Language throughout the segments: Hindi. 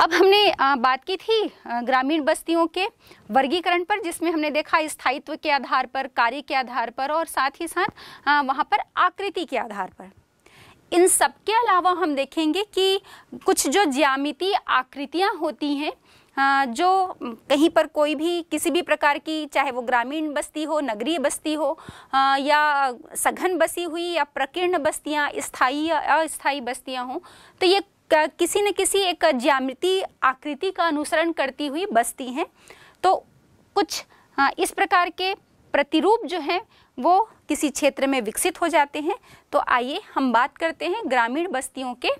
अब हमने बात की थी ग्रामीण बस्तियों के वर्गीकरण पर जिसमें हमने देखा स्थायित्व के आधार पर कार्य के आधार पर और साथ ही साथ वहाँ पर आकृति के आधार पर इन सब के अलावा हम देखेंगे कि कुछ जो ज्यामिति आकृतियाँ होती हैं जो कहीं पर कोई भी किसी भी प्रकार की चाहे वो ग्रामीण बस्ती हो नगरीय बस्ती हो या सघन बसी हुई या प्रकीर्ण बस्तियाँ स्थायी या अस्थायी बस्तियाँ हों तो ये किसी न किसी एक ज्यामिति आकृति का अनुसरण करती हुई बसती हैं तो कुछ हाँ, इस प्रकार के प्रतिरूप जो हैं वो किसी क्षेत्र में विकसित हो जाते हैं तो आइए हम बात करते हैं ग्रामीण बस्तियों के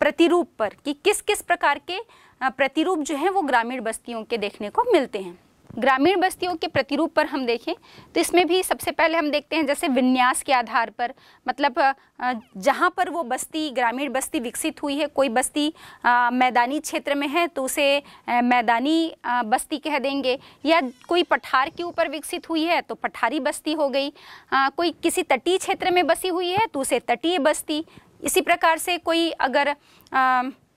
प्रतिरूप पर कि किस किस प्रकार के हाँ, प्रतिरूप जो हैं वो ग्रामीण बस्तियों के देखने को मिलते हैं ग्रामीण बस्तियों के प्रतिरूप पर हम देखें तो इसमें भी सबसे पहले हम देखते हैं जैसे विन्यास के आधार पर मतलब जहाँ पर वो बस्ती ग्रामीण बस्ती विकसित हुई है कोई बस्ती आ, मैदानी क्षेत्र में है तो उसे आ, मैदानी आ, बस्ती कह देंगे या कोई पठार के ऊपर विकसित हुई है तो पठारी बस्ती हो गई कोई किसी तटीय क्षेत्र में बसी हुई है तो उसे तटीय बस्ती इसी प्रकार से कोई अगर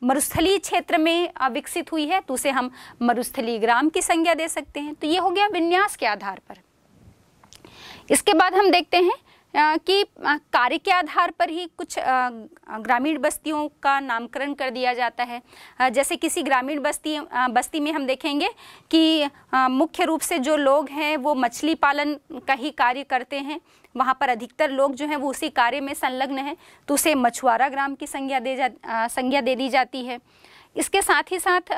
मरुस्थली क्षेत्र में विकसित हुई है तो उसे हम मरुस्थली ग्राम की संज्ञा दे सकते हैं तो ये हो गया विन्यास के आधार पर इसके बाद हम देखते हैं कि कार्य के आधार पर ही कुछ ग्रामीण बस्तियों का नामकरण कर दिया जाता है जैसे किसी ग्रामीण बस्ती बस्ती में हम देखेंगे कि मुख्य रूप से जो लोग हैं वो मछली पालन का ही कार्य करते हैं वहाँ पर अधिकतर लोग जो हैं वो उसी कार्य में संलग्न हैं तो उसे मछुआरा ग्राम की संज्ञा दे जा संज्ञा दे दी जाती है इसके साथ ही साथ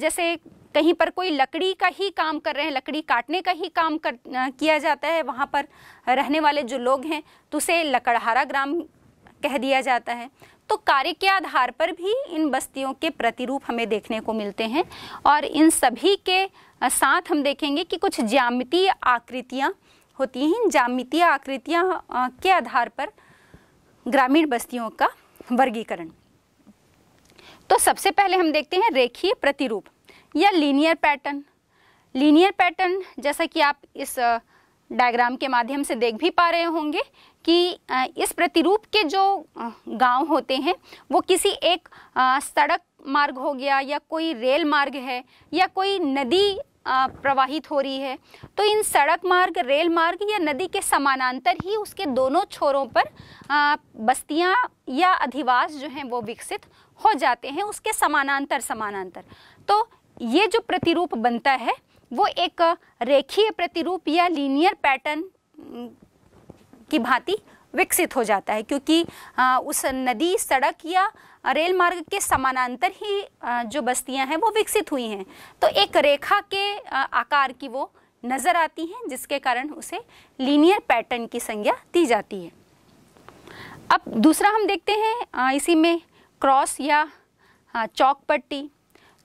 जैसे कहीं पर कोई लकड़ी का ही काम कर रहे हैं लकड़ी काटने का ही काम कर आ, किया जाता है वहाँ पर रहने वाले जो लोग हैं तो उसे लकड़हारा ग्राम कह दिया जाता है तो कार्य के आधार पर भी इन बस्तियों के प्रतिरूप हमें देखने को मिलते हैं और इन सभी के साथ हम देखेंगे कि कुछ ज्यामितीय आकृतियाँ होती हैं इन ज्यामितीय आकृतियाँ के आधार पर ग्रामीण बस्तियों का वर्गीकरण तो सबसे पहले हम देखते हैं रेखीय प्रतिरूप या लीनियर पैटर्न लीनियर पैटर्न जैसा कि आप इस डायग्राम के माध्यम से देख भी पा रहे होंगे कि इस प्रतिरूप के जो गांव होते हैं वो किसी एक सड़क मार्ग हो गया या कोई रेल मार्ग है या कोई नदी प्रवाहित हो रही है तो इन सड़क मार्ग रेल मार्ग या नदी के समानांतर ही उसके दोनों छोरों पर बस्तियां या अधिवास जो हैं वो विकसित हो जाते हैं उसके समानांतर समानांतर तो ये जो प्रतिरूप बनता है वो एक रेखीय प्रतिरूप या लीनियर पैटर्न हम्म, की भांति विकसित हो जाता है क्योंकि उस नदी सड़क या रेल मार्ग के समानांतर ही जो बस्तियां हैं वो विकसित हुई हैं तो एक रेखा के आकार की वो नज़र आती हैं जिसके कारण उसे लीनियर पैटर्न की संज्ञा दी जाती है अब दूसरा हम देखते हैं इसी में क्रॉस या चौक पट्टी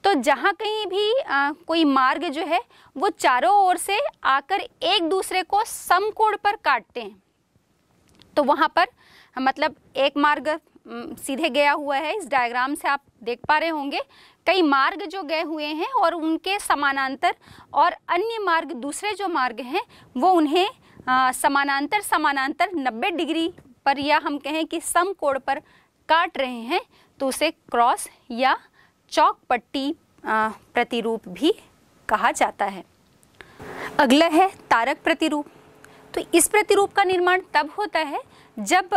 तो जहाँ कहीं भी आ, कोई मार्ग जो है वो चारों ओर से आकर एक दूसरे को समकोण पर काटते हैं तो वहाँ पर मतलब एक मार्ग सीधे गया हुआ है इस डायग्राम से आप देख पा रहे होंगे कई मार्ग जो गए हुए हैं और उनके समानांतर और अन्य मार्ग दूसरे जो मार्ग हैं वो उन्हें आ, समानांतर समानांतर 90 डिग्री पर या हम कहें कि सम कोड़ पर काट रहे हैं तो उसे क्रॉस या चौक पट्टी प्रतिरूप भी कहा जाता है अगला है तारक प्रतिरूप तो इस प्रतिरूप का निर्माण तब होता है जब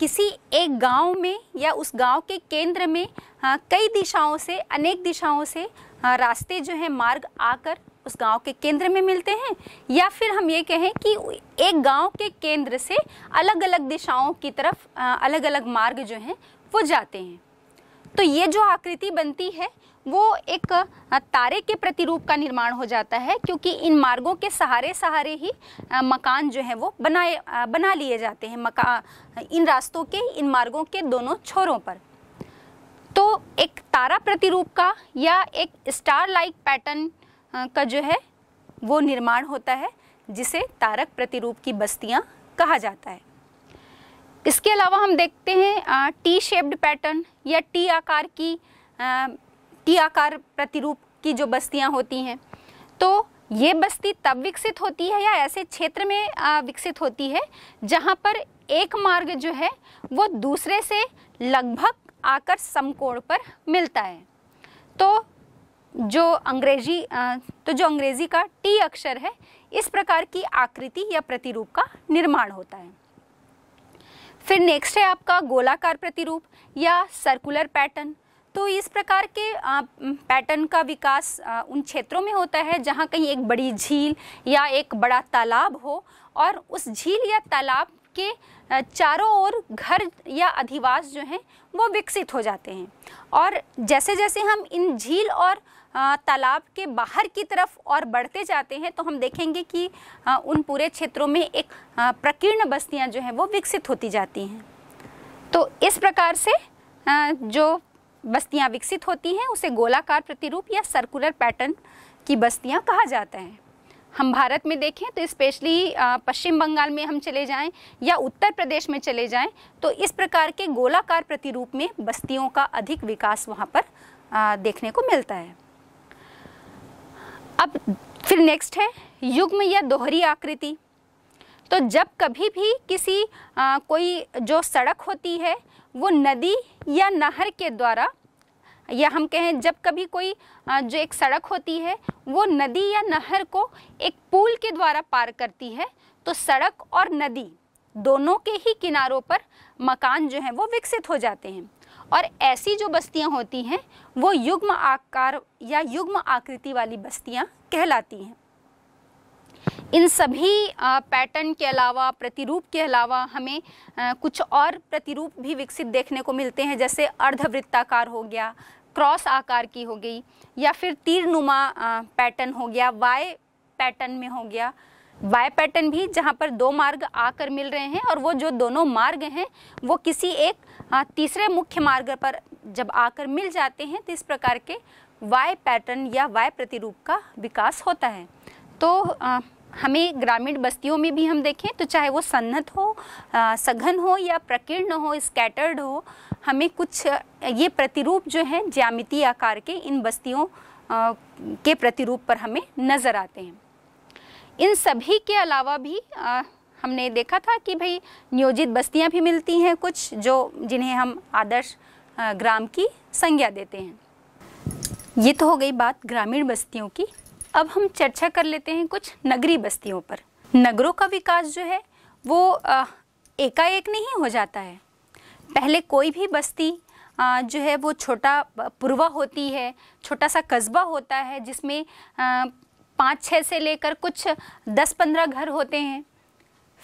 किसी एक गांव में या उस गांव के केंद्र में कई दिशाओं से अनेक दिशाओं से रास्ते जो हैं मार्ग आकर उस गांव के केंद्र में मिलते हैं या फिर हम ये कहें कि एक गांव के केंद्र से अलग अलग दिशाओं की तरफ अलग अलग मार्ग जो हैं वो जाते हैं तो ये जो आकृति बनती है वो एक तारे के प्रतिरूप का निर्माण हो जाता है क्योंकि इन मार्गों के सहारे सहारे ही मकान जो है वो बनाए बना लिए जाते हैं मकान इन रास्तों के इन मार्गों के दोनों छोरों पर तो एक तारा प्रतिरूप का या एक स्टार लाइक पैटर्न का जो है वो निर्माण होता है जिसे तारक प्रतिरूप की बस्तियाँ कहा जाता है इसके अलावा हम देखते हैं टी शेप्ड पैटर्न या टी आकार की आ, टी आकार प्रतिरूप की जो बस्तियां होती हैं तो ये बस्ती तब विकसित होती है या ऐसे क्षेत्र में विकसित होती है जहाँ पर एक मार्ग जो है वो दूसरे से लगभग आकर समकोण पर मिलता है तो जो अंग्रेजी आ, तो जो अंग्रेजी का टी अक्षर है इस प्रकार की आकृति या प्रतिरूप का निर्माण होता है फिर नेक्स्ट है आपका गोलाकार प्रतिरूप या सर्कुलर पैटर्न तो इस प्रकार के पैटर्न का विकास उन क्षेत्रों में होता है जहाँ कहीं एक बड़ी झील या एक बड़ा तालाब हो और उस झील या तालाब के चारों ओर घर या अधिवास जो हैं वो विकसित हो जाते हैं और जैसे जैसे हम इन झील और तालाब के बाहर की तरफ और बढ़ते जाते हैं तो हम देखेंगे कि उन पूरे क्षेत्रों में एक प्रकीर्ण बस्तियां जो हैं वो विकसित होती जाती हैं तो इस प्रकार से जो बस्तियां विकसित होती हैं उसे गोलाकार प्रतिरूप या सर्कुलर पैटर्न की बस्तियां कहा जाता है हम भारत में देखें तो स्पेशली पश्चिम बंगाल में हम चले जाएं या उत्तर प्रदेश में चले जाएं तो इस प्रकार के गोलाकार प्रतिरूप में बस्तियों का अधिक विकास वहाँ पर देखने को मिलता है अब फिर नेक्स्ट है युग्म या दोहरी आकृति तो जब कभी भी किसी आ, कोई जो सड़क होती है वो नदी या नहर के द्वारा या हम कहें जब कभी कोई आ, जो एक सड़क होती है वो नदी या नहर को एक पुल के द्वारा पार करती है तो सड़क और नदी दोनों के ही किनारों पर मकान जो हैं वो विकसित हो जाते हैं और ऐसी जो बस्तियां होती हैं वो युग्म आकार या युग्म आकृति वाली बस्तियां कहलाती हैं इन सभी पैटर्न के अलावा प्रतिरूप के अलावा हमें कुछ और प्रतिरूप भी विकसित देखने को मिलते हैं जैसे अर्धवृत्ताकार हो गया क्रॉस आकार की हो गई या फिर तीरनुमा पैटर्न हो गया वाई पैटर्न में हो गया वाई पैटर्न भी जहाँ पर दो मार्ग आकर मिल रहे हैं और वो जो दोनों मार्ग हैं वो किसी एक हाँ, तीसरे मुख्य मार्ग पर जब आकर मिल जाते हैं तो इस प्रकार के वाई पैटर्न या वाई प्रतिरूप का विकास होता है तो आ, हमें ग्रामीण बस्तियों में भी हम देखें तो चाहे वो सन्नत हो आ, सघन हो या प्रकीर्ण हो स्कैटर्ड हो हमें कुछ ये प्रतिरूप जो है ज्यामिति आकार के इन बस्तियों आ, के प्रतिरूप पर हमें नज़र आते हैं इन सभी के अलावा भी आ, हमने देखा था कि भाई नियोजित बस्तियां भी मिलती हैं कुछ जो जिन्हें हम आदर्श ग्राम की संज्ञा देते हैं ये तो हो गई बात ग्रामीण बस्तियों की अब हम चर्चा कर लेते हैं कुछ नगरी बस्तियों पर नगरों का विकास जो है वो एकाएक नहीं हो जाता है पहले कोई भी बस्ती जो है वो छोटा पुरवा होती है छोटा सा कस्बा होता है जिसमें पाँच छः से लेकर कुछ दस पंद्रह घर होते हैं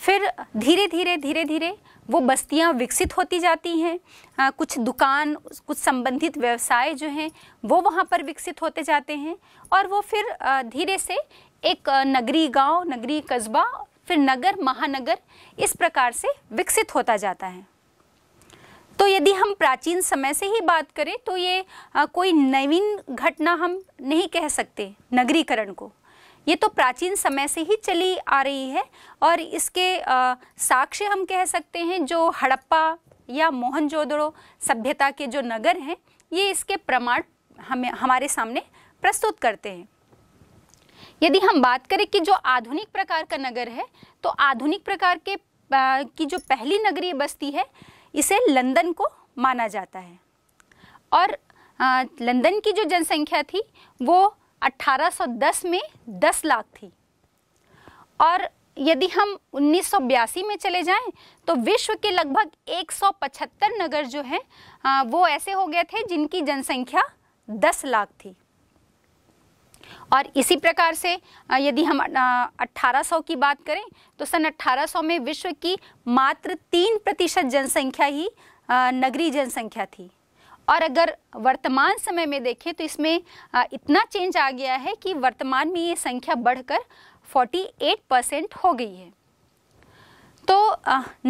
फिर धीरे धीरे धीरे धीरे वो बस्तियाँ विकसित होती जाती हैं कुछ दुकान कुछ संबंधित व्यवसाय जो हैं वो वहाँ पर विकसित होते जाते हैं और वो फिर धीरे से एक नगरी गांव नगरी कस्बा फिर नगर महानगर इस प्रकार से विकसित होता जाता है तो यदि हम प्राचीन समय से ही बात करें तो ये कोई नवीन घटना हम नहीं कह सकते नगरीकरण को ये तो प्राचीन समय से ही चली आ रही है और इसके साक्ष्य हम कह सकते हैं जो हड़प्पा या मोहनजोदड़ो सभ्यता के जो नगर हैं ये इसके प्रमाण हमें हमारे सामने प्रस्तुत करते हैं यदि हम बात करें कि जो आधुनिक प्रकार का नगर है तो आधुनिक प्रकार के आ, की जो पहली नगरीय बस्ती है इसे लंदन को माना जाता है और आ, लंदन की जो जनसंख्या थी वो 1810 में 10 लाख थी और यदि हम उन्नीस में चले जाएं तो विश्व के लगभग 175 नगर जो हैं वो ऐसे हो गए थे जिनकी जनसंख्या 10 लाख थी और इसी प्रकार से यदि हम 1800 की बात करें तो सन 1800 में विश्व की मात्र तीन प्रतिशत जनसंख्या ही नगरीय जनसंख्या थी और अगर वर्तमान समय में देखें तो इसमें इतना चेंज आ गया है कि वर्तमान में ये संख्या बढ़कर 48 परसेंट हो गई है तो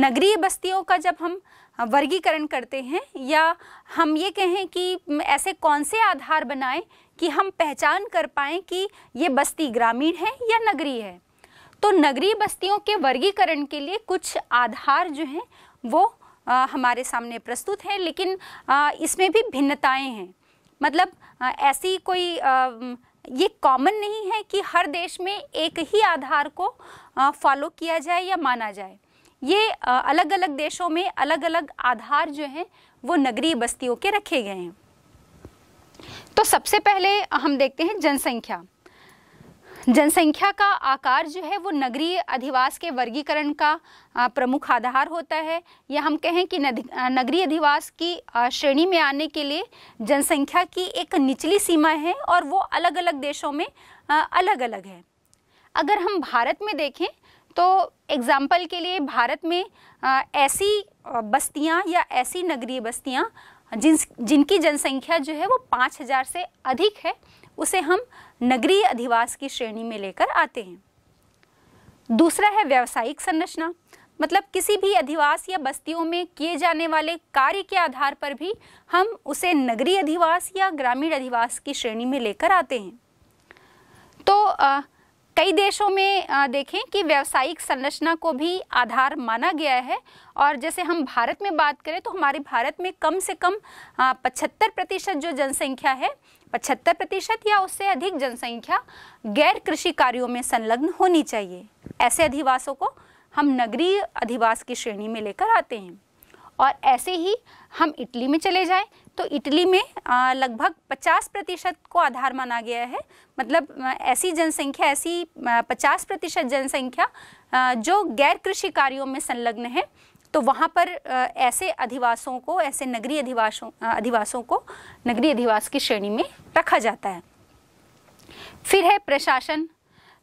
नगरीय बस्तियों का जब हम वर्गीकरण करते हैं या हम ये कहें कि ऐसे कौन से आधार बनाएं कि हम पहचान कर पाएं कि ये बस्ती ग्रामीण है या नगरीय है तो नगरीय बस्तियों के वर्गीकरण के लिए कुछ आधार जो हैं वो हमारे सामने प्रस्तुत हैं लेकिन इसमें भी भिन्नताएं हैं मतलब ऐसी कोई ये कॉमन नहीं है कि हर देश में एक ही आधार को फॉलो किया जाए या माना जाए ये अलग अलग देशों में अलग अलग आधार जो हैं वो नगरीय बस्तियों के रखे गए हैं तो सबसे पहले हम देखते हैं जनसंख्या जनसंख्या का आकार जो है वो नगरीय अधिवास के वर्गीकरण का प्रमुख आधार होता है या हम कहें कि नगरीय अधिवास की श्रेणी में आने के लिए जनसंख्या की एक निचली सीमा है और वो अलग अलग देशों में अलग अलग है अगर हम भारत में देखें तो एग्ज़ाम्पल के लिए भारत में ऐसी बस्तियाँ या ऐसी नगरीय बस्तियाँ जिन जिनकी जनसंख्या जो है वो पाँच हज़ार से अधिक है उसे हम नगरीय अधिवास की श्रेणी में लेकर आते हैं दूसरा है व्यावसायिक संरचना मतलब किसी भी अधिवास या बस्तियों में किए जाने वाले कार्य के आधार पर भी हम उसे नगरीय अधिवास या ग्रामीण अधिवास की श्रेणी में लेकर आते हैं तो आ, कई देशों में आ, देखें कि व्यावसायिक संरचना को भी आधार माना गया है और जैसे हम भारत में बात करें तो हमारे भारत में कम से कम पचहत्तर प्रतिशत जो जनसंख्या है पचहत्तर प्रतिशत या उससे अधिक जनसंख्या गैर कृषि कार्यों में संलग्न होनी चाहिए ऐसे अधिवासों को हम नगरीय अधिवास की श्रेणी में लेकर आते हैं और ऐसे ही हम इटली में चले जाएं तो इटली में लगभग 50 प्रतिशत को आधार माना गया है मतलब ऐसी जनसंख्या ऐसी 50 प्रतिशत जनसंख्या जो गैर कृषि कार्यों में संलग्न है तो वहाँ पर ऐसे अधिवासों को ऐसे नगरीय अधिवासों अधिवासों को नगरीय अधिवास की श्रेणी में रखा जाता है फिर है प्रशासन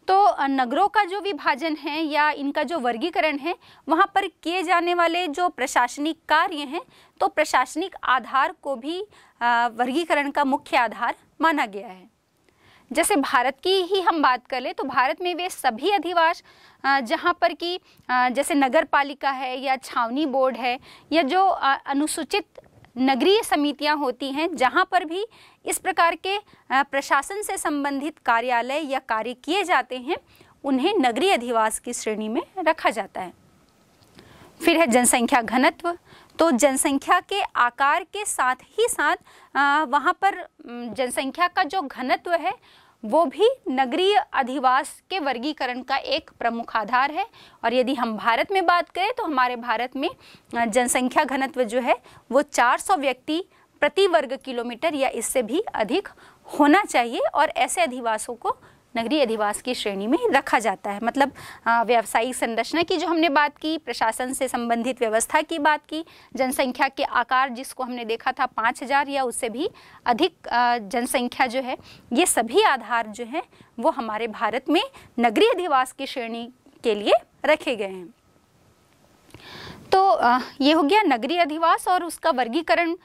तो नगरों का जो विभाजन है या इनका जो वर्गीकरण है वहाँ पर किए जाने वाले जो प्रशासनिक कार्य हैं तो प्रशासनिक आधार को भी वर्गीकरण का मुख्य आधार माना गया है जैसे भारत की ही हम बात कर ले तो भारत में वे सभी अधिवास जहाँ पर कि जैसे नगर पालिका है या छावनी बोर्ड है या जो अनुसूचित नगरीय समितियाँ होती हैं जहाँ पर भी इस प्रकार के प्रशासन से संबंधित कार्यालय या कार्य किए जाते हैं उन्हें नगरीय अधिवास की श्रेणी में रखा जाता है फिर है जनसंख्या घनत्व तो जनसंख्या के आकार के साथ ही साथ वहाँ पर जनसंख्या का जो घनत्व है वो भी नगरीय अधिवास के वर्गीकरण का एक प्रमुख आधार है और यदि हम भारत में बात करें तो हमारे भारत में जनसंख्या घनत्व जो है वो 400 व्यक्ति प्रति वर्ग किलोमीटर या इससे भी अधिक होना चाहिए और ऐसे अधिवासों को नगरीय अधिवास की श्रेणी में रखा जाता है मतलब व्यावसायिक संरचना की जो हमने बात की प्रशासन से संबंधित व्यवस्था की बात की जनसंख्या के आकार जिसको हमने देखा था पाँच हज़ार या उससे भी अधिक जनसंख्या जो है ये सभी आधार जो हैं वो हमारे भारत में नगरीय अधिवास की श्रेणी के लिए रखे गए हैं तो ये हो गया नगरीय अधिवास और उसका वर्गीकरण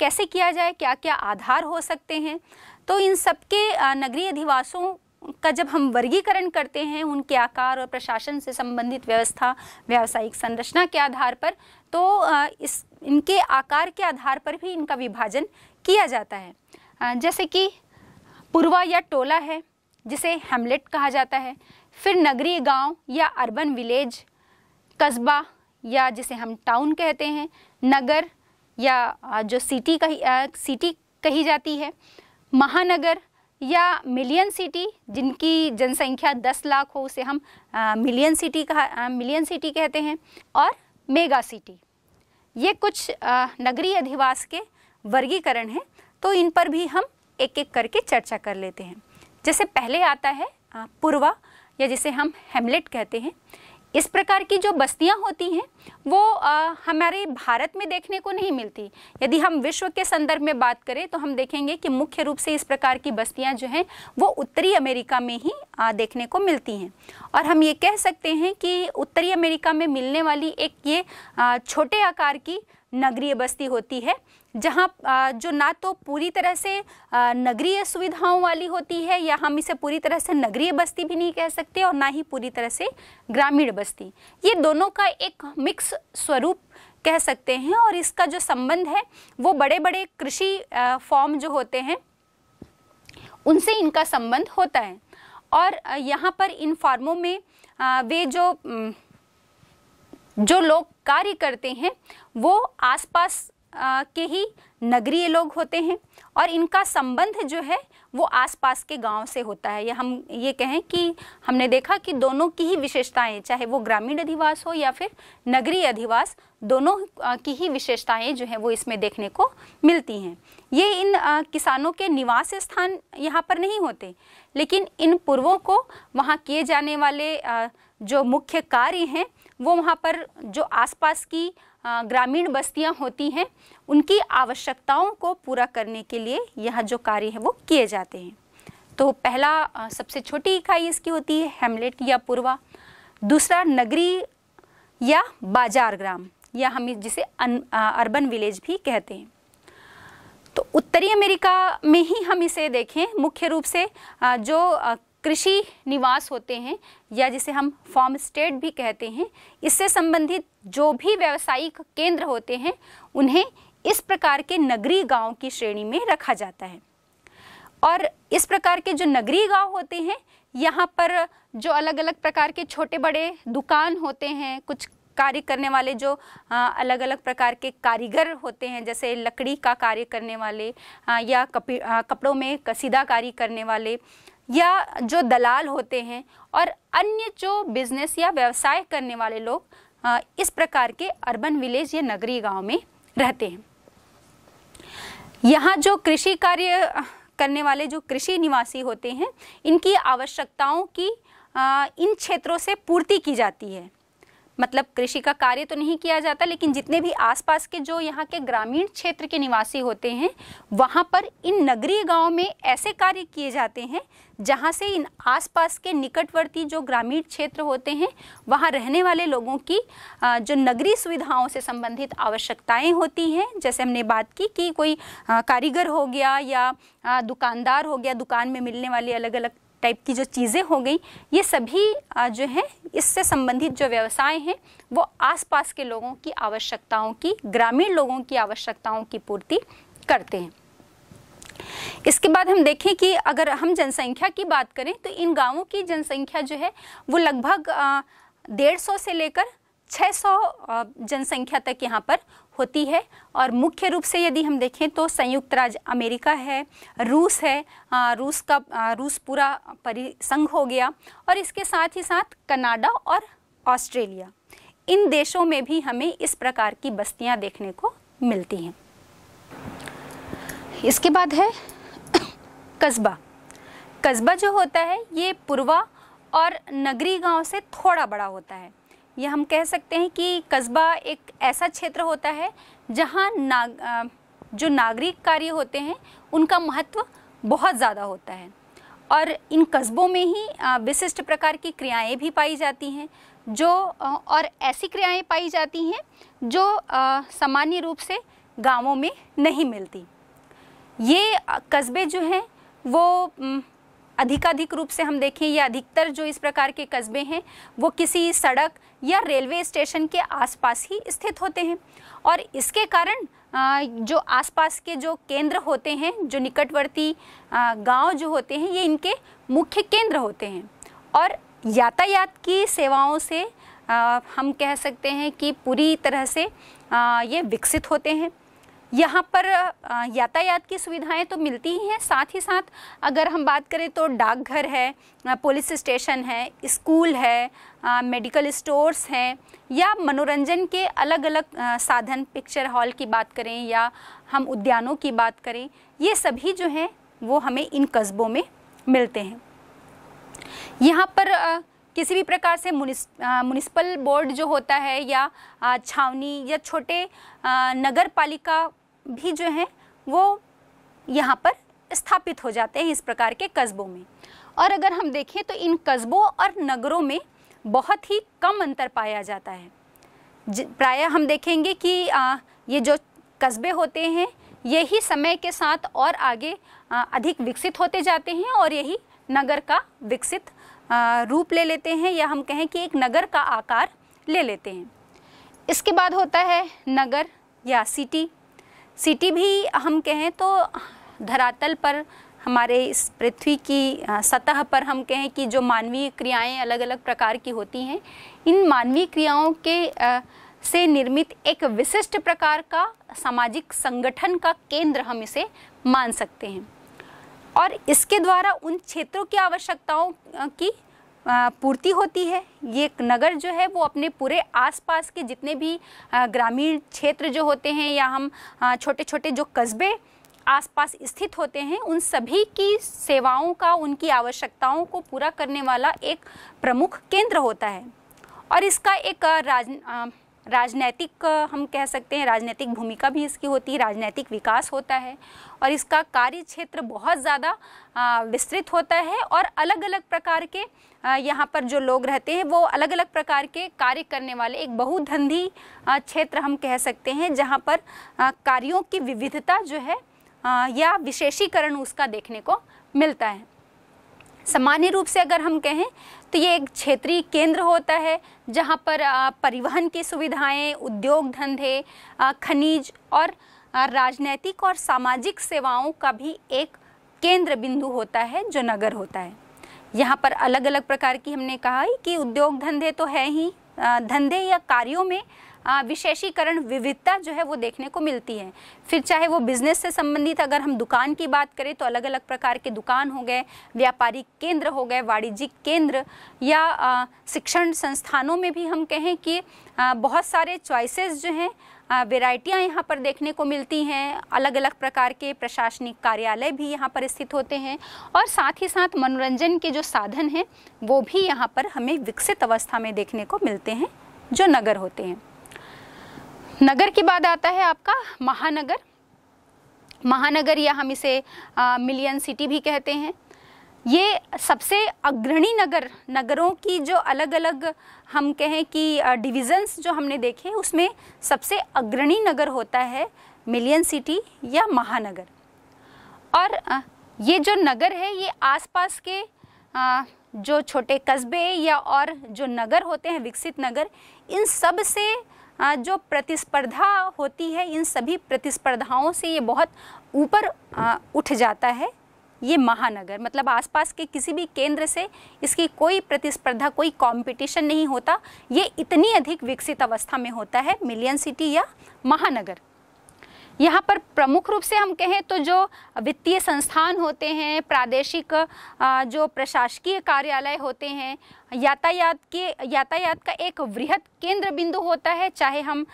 कैसे किया जाए क्या क्या आधार हो सकते हैं तो इन सबके के नगरीय अधिवासों का जब हम वर्गीकरण करते हैं उनके आकार और प्रशासन से संबंधित व्यवस्था व्यावसायिक संरचना के आधार पर तो इस इनके आकार के आधार पर भी इनका विभाजन किया जाता है जैसे कि पूर्वा या टोला है जिसे हेमलेट कहा जाता है फिर नगरीय गांव या अर्बन विलेज कस्बा या जिसे हम टाउन कहते हैं नगर या जो सिटी कही सिटी कही जाती है महानगर या मिलियन सिटी जिनकी जनसंख्या 10 लाख हो उसे हम मिलियन सिटी कहा मिलियन सिटी कहते हैं और मेगा सिटी ये कुछ आ, नगरीय अधिवास के वर्गीकरण हैं तो इन पर भी हम एक एक करके चर्चा कर लेते हैं जैसे पहले आता है पूर्वा या जिसे हम हेमलेट कहते हैं इस प्रकार की जो बस्तियां होती हैं वो आ, हमारे भारत में देखने को नहीं मिलती यदि हम विश्व के संदर्भ में बात करें तो हम देखेंगे कि मुख्य रूप से इस प्रकार की बस्तियां जो हैं वो उत्तरी अमेरिका में ही आ, देखने को मिलती हैं और हम ये कह सकते हैं कि उत्तरी अमेरिका में मिलने वाली एक ये आ, छोटे आकार की नगरीय बस्ती होती है जहाँ जो ना तो पूरी तरह से नगरीय सुविधाओं वाली होती है या हम इसे पूरी तरह से नगरीय बस्ती भी नहीं कह सकते और ना ही पूरी तरह से ग्रामीण बस्ती ये दोनों का एक मिक्स स्वरूप कह सकते हैं और इसका जो संबंध है वो बड़े बड़े कृषि फॉर्म जो होते हैं उनसे इनका संबंध होता है और यहाँ पर इन फार्मों में वे जो जो लोग कार्य करते हैं वो आसपास के ही नगरीय लोग होते हैं और इनका संबंध जो है वो आसपास के गांव से होता है या हम ये कहें कि हमने देखा कि दोनों की ही विशेषताएं चाहे वो ग्रामीण अधिवास हो या फिर नगरीय अधिवास दोनों की ही विशेषताएं जो हैं वो इसमें देखने को मिलती हैं ये इन किसानों के निवास स्थान यहाँ पर नहीं होते लेकिन इन पूर्वों को वहाँ किए जाने वाले जो मुख्य कार्य हैं वो वहाँ पर जो आसपास की ग्रामीण बस्तियां होती हैं उनकी आवश्यकताओं को पूरा करने के लिए यह जो कार्य है वो किए जाते हैं तो पहला सबसे छोटी इकाई इसकी होती है हेमलेट या पूर्वा दूसरा नगरी या बाजार ग्राम या हम जिसे अन, आ, अर्बन विलेज भी कहते हैं तो उत्तरी अमेरिका में ही हम इसे देखें मुख्य रूप से जो कृषि निवास होते हैं या जिसे हम फॉर्म स्टेट भी कहते हैं इससे संबंधित जो भी व्यवसायिक केंद्र होते हैं उन्हें इस प्रकार के नगरीय गांव की श्रेणी में रखा जाता है और इस प्रकार के जो नगरीय गांव होते हैं यहाँ पर जो अलग अलग प्रकार के छोटे बड़े दुकान होते हैं कुछ कार्य करने वाले जो अलग अलग प्रकार के कारीगर होते हैं जैसे लकड़ी का कार्य करने वाले या कपी कपड़ों में कसीदाकारी करने वाले या जो दलाल होते हैं और अन्य जो बिजनेस या व्यवसाय करने वाले लोग इस प्रकार के अर्बन विलेज या नगरी गांव में रहते हैं यहाँ जो कृषि कार्य करने वाले जो कृषि निवासी होते हैं इनकी आवश्यकताओं की इन क्षेत्रों से पूर्ति की जाती है मतलब कृषि का कार्य तो नहीं किया जाता लेकिन जितने भी आसपास के जो यहाँ के ग्रामीण क्षेत्र के निवासी होते हैं वहाँ पर इन नगरीय गाँव में ऐसे कार्य किए जाते हैं जहाँ से इन आसपास के निकटवर्ती जो ग्रामीण क्षेत्र होते हैं वहाँ रहने वाले लोगों की जो नगरीय सुविधाओं से संबंधित आवश्यकताएं होती हैं जैसे हमने बात की कि कोई कारीगर हो गया या दुकानदार हो गया दुकान में मिलने वाली अलग अलग टाइप की जो चीज़ें हो गई ये सभी जो है इससे संबंधित जो व्यवसाय हैं वो आसपास के लोगों की आवश्यकताओं की ग्रामीण लोगों की आवश्यकताओं की पूर्ति करते हैं इसके बाद हम देखें कि अगर हम जनसंख्या की बात करें तो इन गांवों की जनसंख्या जो है वो लगभग डेढ़ सौ से लेकर 600 जनसंख्या तक यहाँ पर होती है और मुख्य रूप से यदि हम देखें तो संयुक्त राज्य अमेरिका है रूस है आ, रूस का आ, रूस पूरा परिसंघ हो गया और इसके साथ ही साथ कनाडा और ऑस्ट्रेलिया इन देशों में भी हमें इस प्रकार की बस्तियां देखने को मिलती हैं इसके बाद है कस्बा कस्बा जो होता है ये पूर्वा और नगरी गांव से थोड़ा बड़ा होता है या हम कह सकते हैं कि कस्बा एक ऐसा क्षेत्र होता है जहाँ नाग जो नागरिक कार्य होते हैं उनका महत्व बहुत ज़्यादा होता है और इन कस्बों में ही विशिष्ट प्रकार की क्रियाएं भी पाई जाती हैं जो और ऐसी क्रियाएं पाई जाती हैं जो सामान्य रूप से गांवों में नहीं मिलती ये कस्बे जो हैं वो अधिकाधिक रूप से हम देखें या अधिकतर जो इस प्रकार के कस्बे हैं वो किसी सड़क या रेलवे स्टेशन के आसपास ही स्थित होते हैं और इसके कारण जो आसपास के जो केंद्र होते हैं जो निकटवर्ती गांव जो होते हैं ये इनके मुख्य केंद्र होते हैं और यातायात की सेवाओं से हम कह सकते हैं कि पूरी तरह से ये विकसित होते हैं यहाँ पर यातायात की सुविधाएं तो मिलती ही हैं साथ ही साथ अगर हम बात करें तो डाकघर है पुलिस स्टेशन है स्कूल है मेडिकल स्टोर्स हैं या मनोरंजन के अलग अलग साधन पिक्चर हॉल की बात करें या हम उद्यानों की बात करें ये सभी जो हैं वो हमें इन कस्बों में मिलते हैं यहाँ पर किसी भी प्रकार से म्यूनिसपल बोर्ड जो होता है या छावनी या छोटे नगर पालिका भी जो हैं वो यहाँ पर स्थापित हो जाते हैं इस प्रकार के कस्बों में और अगर हम देखें तो इन कस्बों और नगरों में बहुत ही कम अंतर पाया जाता है प्रायः हम देखेंगे कि आ, ये जो कस्बे होते हैं यही समय के साथ और आगे आ, अधिक विकसित होते जाते हैं और यही नगर का विकसित रूप ले लेते हैं या हम कहें कि एक नगर का आकार ले लेते हैं इसके बाद होता है नगर या सिटी सिटी भी हम कहें तो धरातल पर हमारे इस पृथ्वी की सतह पर हम कहें कि जो मानवीय क्रियाएं अलग अलग प्रकार की होती हैं इन मानवीय क्रियाओं के से निर्मित एक विशिष्ट प्रकार का सामाजिक संगठन का केंद्र हम इसे मान सकते हैं और इसके द्वारा उन क्षेत्रों की आवश्यकताओं की पूर्ति होती है ये नगर जो है वो अपने पूरे आसपास के जितने भी ग्रामीण क्षेत्र जो होते हैं या हम छोटे छोटे जो कस्बे आसपास स्थित होते हैं उन सभी की सेवाओं का उनकी आवश्यकताओं को पूरा करने वाला एक प्रमुख केंद्र होता है और इसका एक राज राजनैतिक हम कह सकते हैं राजनैतिक भूमिका भी इसकी होती है राजनैतिक विकास होता है और इसका कार्य क्षेत्र बहुत ज़्यादा विस्तृत होता है और अलग अलग प्रकार के यहाँ पर जो लोग रहते हैं वो अलग अलग प्रकार के कार्य करने वाले एक बहुधंधी क्षेत्र हम कह सकते हैं जहाँ पर कार्यों की विविधता जो है या विशेषीकरण उसका देखने को मिलता है सामान्य रूप से अगर हम कहें तो ये एक क्षेत्रीय केंद्र होता है जहाँ पर परिवहन की सुविधाएं उद्योग धंधे खनिज और राजनैतिक और सामाजिक सेवाओं का भी एक केंद्र बिंदु होता है जो नगर होता है यहाँ पर अलग अलग प्रकार की हमने कहा कि उद्योग धंधे तो है ही धंधे या कार्यों में विशेषीकरण विविधता जो है वो देखने को मिलती है फिर चाहे वो बिजनेस से संबंधित अगर हम दुकान की बात करें तो अलग अलग प्रकार के दुकान हो गए व्यापारिक केंद्र हो गए वाणिज्यिक केंद्र या शिक्षण संस्थानों में भी हम कहें कि बहुत सारे चॉइसेस जो हैं वेराइटियाँ यहाँ पर देखने को मिलती हैं अलग अलग प्रकार के प्रशासनिक कार्यालय भी यहाँ पर स्थित होते हैं और साथ ही साथ मनोरंजन के जो साधन हैं वो भी यहाँ पर हमें विकसित अवस्था में देखने को मिलते हैं जो नगर होते हैं नगर के बाद आता है आपका महानगर महानगर या हम इसे आ, मिलियन सिटी भी कहते हैं ये सबसे अग्रणी नगर नगरों की जो अलग अलग हम कहें कि डिविज़न्स जो हमने देखे उसमें सबसे अग्रणी नगर होता है मिलियन सिटी या महानगर और ये जो नगर है ये आसपास के जो छोटे कस्बे या और जो नगर होते हैं विकसित नगर इन सब से जो प्रतिस्पर्धा होती है इन सभी प्रतिस्पर्धाओं से ये बहुत ऊपर उठ जाता है ये महानगर मतलब आसपास के किसी भी केंद्र से इसकी कोई प्रतिस्पर्धा कोई कंपटीशन नहीं होता ये इतनी अधिक विकसित अवस्था में होता है मिलियन सिटी या महानगर यहाँ पर प्रमुख रूप से हम कहें तो जो वित्तीय संस्थान होते हैं प्रादेशिक जो प्रशासकीय कार्यालय होते हैं यातायात के यातायात का एक वृहद केंद्र बिंदु होता है चाहे हम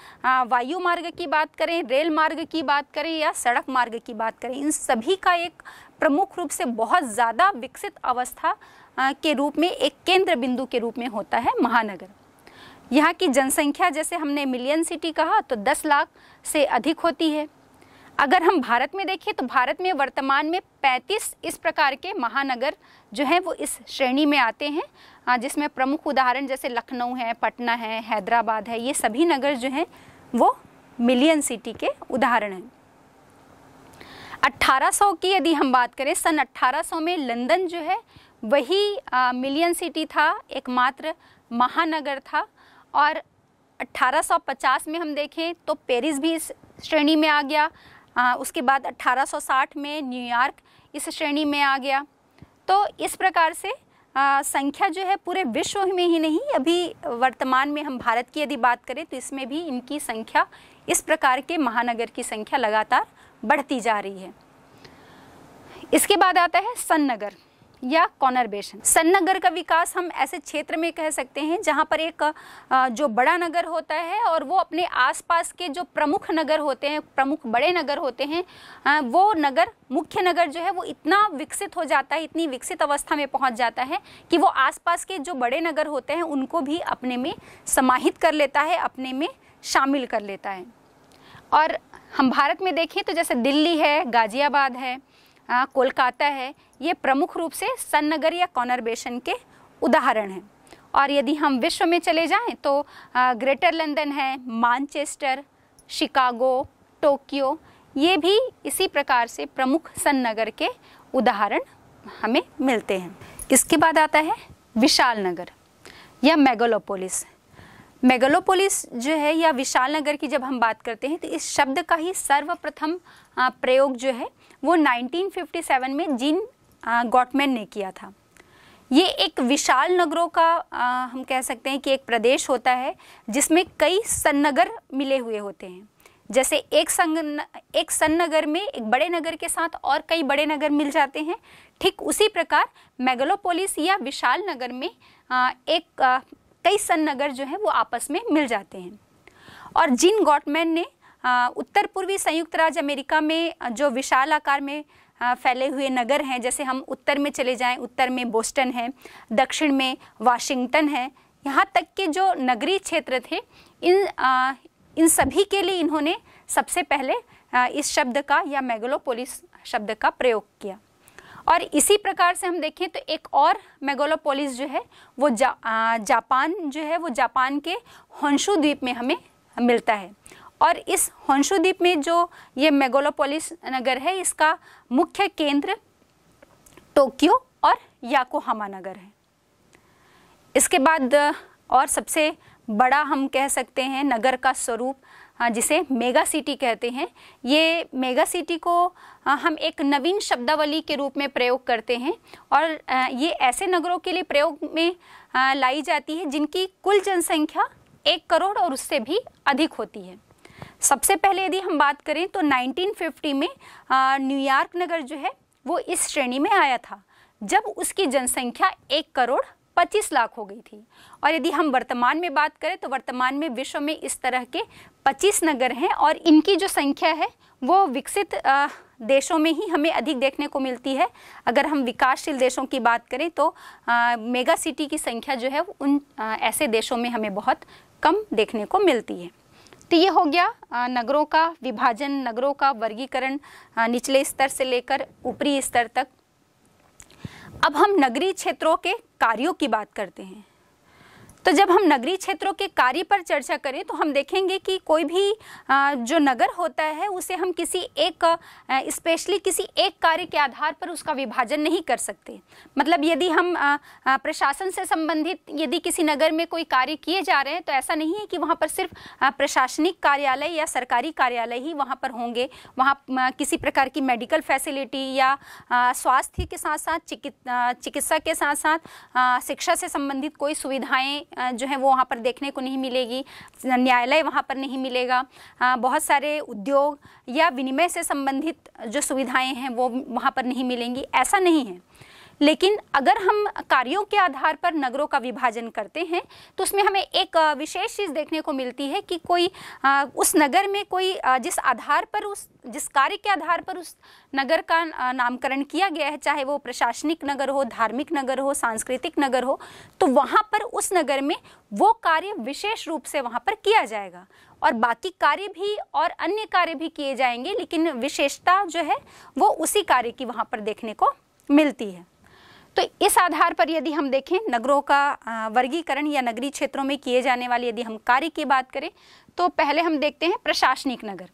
वायु मार्ग की बात करें रेल मार्ग की बात करें या सड़क मार्ग की बात करें इन सभी का एक प्रमुख रूप से बहुत ज़्यादा विकसित अवस्था के रूप में एक केंद्र बिंदु के रूप में होता है महानगर यहाँ की जनसंख्या जैसे हमने मिलियन सिटी कहा तो 10 लाख से अधिक होती है अगर हम भारत में देखें तो भारत में वर्तमान में 35 इस प्रकार के महानगर जो हैं वो इस श्रेणी में आते हैं जिसमें प्रमुख उदाहरण जैसे लखनऊ है पटना है हैदराबाद है ये सभी नगर जो हैं वो मिलियन सिटी के उदाहरण हैं 1800 की यदि हम बात करें सन 1800 में लंदन जो है वही मिलियन सिटी था एकमात्र महानगर था और 1850 में हम देखें तो पेरिस भी इस श्रेणी में आ गया आ, उसके बाद 1860 में न्यूयॉर्क इस श्रेणी में आ गया तो इस प्रकार से आ, संख्या जो है पूरे विश्व में ही नहीं अभी वर्तमान में हम भारत की यदि बात करें तो इसमें भी इनकी संख्या इस प्रकार के महानगर की संख्या लगातार बढ़ती जा रही है इसके बाद आता है सन्नगर या कॉनरबेशन सन्नगर का विकास हम ऐसे क्षेत्र में कह सकते हैं जहाँ पर एक जो बड़ा नगर होता है और वो अपने आसपास के जो प्रमुख नगर होते हैं प्रमुख बड़े नगर होते हैं वो नगर मुख्य नगर जो है वो इतना विकसित हो जाता है इतनी विकसित अवस्था में पहुंच जाता है कि वो आसपास के जो बड़े नगर होते हैं उनको भी अपने में समाहित कर लेता है अपने में शामिल कर लेता है और हम भारत में देखें तो जैसे दिल्ली है गाज़ियाबाद है कोलकाता है ये प्रमुख रूप से सन्नगर या कॉनरबेशन के उदाहरण हैं और यदि हम विश्व में चले जाएं तो ग्रेटर लंदन है मानचेस्टर शिकागो टोक्यो ये भी इसी प्रकार से प्रमुख सन्नगर के उदाहरण हमें मिलते हैं इसके बाद आता है विशाल नगर या मेगोलोपोलिस मेगलोपोलिस जो है या विशाल नगर की जब हम बात करते हैं तो इस शब्द का ही सर्वप्रथम प्रयोग जो है वो 1957 में जीन गॉटमैन ने किया था ये एक विशाल नगरों का आ, हम कह सकते हैं कि एक प्रदेश होता है जिसमें कई सन्नगर मिले हुए होते हैं जैसे एक संग एक सन्नगर में एक बड़े नगर के साथ और कई बड़े नगर मिल जाते हैं ठीक उसी प्रकार मेगलोपोलिस या विशाल नगर में आ, एक आ, कई सन्नगर जो है वो आपस में मिल जाते हैं और जिन गॉटमैन ने उत्तर पूर्वी संयुक्त राज्य अमेरिका में जो विशाल आकार में फैले हुए नगर हैं जैसे हम उत्तर में चले जाएं उत्तर में बोस्टन है दक्षिण में वाशिंगटन है यहाँ तक के जो नगरीय क्षेत्र थे इन आ, इन सभी के लिए इन्होंने सबसे पहले आ, इस शब्द का या मेगोलोपोलिस शब्द का प्रयोग किया और इसी प्रकार से हम देखें तो एक और मेगोलोपोलिस जो है वो जा, आ, जापान जो है वो जापान के होन्शु द्वीप में हमें मिलता है और इस होंशु द्वीप में जो ये मेगोलोपोलिस नगर है इसका मुख्य केंद्र टोक्यो और याकोहामा नगर है इसके बाद और सबसे बड़ा हम कह सकते हैं नगर का स्वरूप जिसे मेगा सिटी कहते हैं ये मेगा सिटी को हम एक नवीन शब्दावली के रूप में प्रयोग करते हैं और ये ऐसे नगरों के लिए प्रयोग में लाई जाती है जिनकी कुल जनसंख्या एक करोड़ और उससे भी अधिक होती है सबसे पहले यदि हम बात करें तो 1950 में न्यूयॉर्क नगर जो है वो इस श्रेणी में आया था जब उसकी जनसंख्या एक करोड़ पच्चीस लाख हो गई थी और यदि हम वर्तमान में बात करें तो वर्तमान में विश्व में इस तरह के पच्चीस नगर हैं और इनकी जो संख्या है वो विकसित देशों में ही हमें अधिक देखने को मिलती है अगर हम विकासशील देशों की बात करें तो आ, मेगा सिटी की संख्या जो है उन आ, ऐसे देशों में हमें बहुत कम देखने को मिलती है तो ये हो गया नगरों का विभाजन नगरों का वर्गीकरण निचले स्तर से लेकर ऊपरी स्तर तक अब हम नगरीय क्षेत्रों के कार्यों की बात करते हैं तो जब हम नगरीय क्षेत्रों के कार्य पर चर्चा करें तो हम देखेंगे कि कोई भी जो नगर होता है उसे हम किसी एक स्पेशली किसी एक कार्य के आधार पर उसका विभाजन नहीं कर सकते मतलब यदि हम प्रशासन से संबंधित यदि किसी नगर में कोई कार्य किए जा रहे हैं तो ऐसा नहीं है कि वहाँ पर सिर्फ प्रशासनिक कार्यालय या सरकारी कार्यालय ही वहाँ पर होंगे वहाँ किसी प्रकार की मेडिकल फैसिलिटी या स्वास्थ्य के साथ साथ चिकित्सा के साथ साथ शिक्षा से संबंधित कोई सुविधाएँ जो है वो वहाँ पर देखने को नहीं मिलेगी न्यायालय वहाँ पर नहीं मिलेगा बहुत सारे उद्योग या विनिमय से संबंधित जो सुविधाएं हैं वो वहाँ पर नहीं मिलेंगी ऐसा नहीं है लेकिन अगर हम कार्यों के आधार पर नगरों का विभाजन करते हैं तो उसमें हमें एक विशेष चीज़ देखने को मिलती है कि कोई उस नगर में कोई जिस आधार पर उस जिस कार्य के आधार पर उस नगर का नामकरण किया गया है चाहे वो प्रशासनिक नगर हो धार्मिक नगर हो सांस्कृतिक नगर हो तो वहाँ पर उस नगर में वो कार्य विशेष रूप से वहाँ पर किया जाएगा और बाकी कार्य भी और अन्य कार्य भी किए जाएंगे लेकिन विशेषता जो है वो उसी कार्य की वहाँ पर देखने को मिलती है तो इस आधार पर यदि हम देखें नगरों का वर्गीकरण या नगरीय क्षेत्रों में किए जाने वाले यदि हम कार्य की बात करें तो पहले हम देखते हैं प्रशासनिक नगर